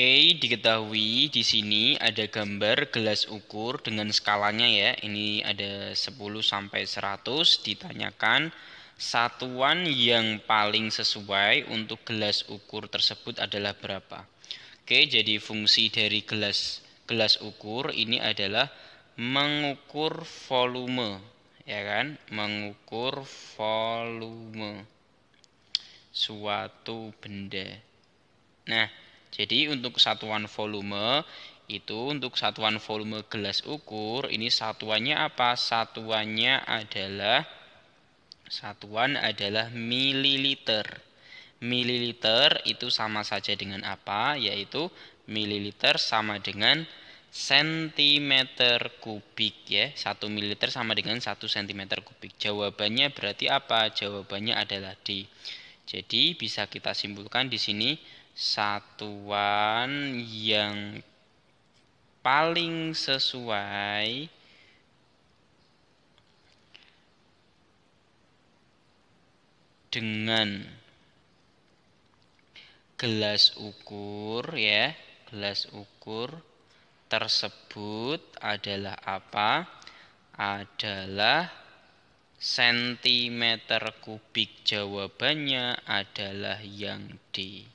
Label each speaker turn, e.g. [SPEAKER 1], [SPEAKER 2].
[SPEAKER 1] Oke, diketahui di sini ada gambar gelas ukur dengan skalanya ya. Ini ada 10 sampai 100 ditanyakan satuan yang paling sesuai untuk gelas ukur tersebut adalah berapa. Oke, jadi fungsi dari gelas gelas ukur ini adalah mengukur volume, ya kan? Mengukur volume suatu benda. Nah, jadi untuk satuan volume itu untuk satuan volume gelas ukur ini satuannya apa? Satuannya adalah satuan adalah mililiter. Mililiter itu sama saja dengan apa? Yaitu mililiter sama dengan sentimeter kubik ya. 1 mililiter sama dengan satu sentimeter kubik. Jawabannya berarti apa? Jawabannya adalah D. Jadi bisa kita simpulkan di sini satuan yang paling sesuai dengan gelas ukur ya gelas ukur tersebut adalah apa adalah sentimeter kubik jawabannya adalah yang D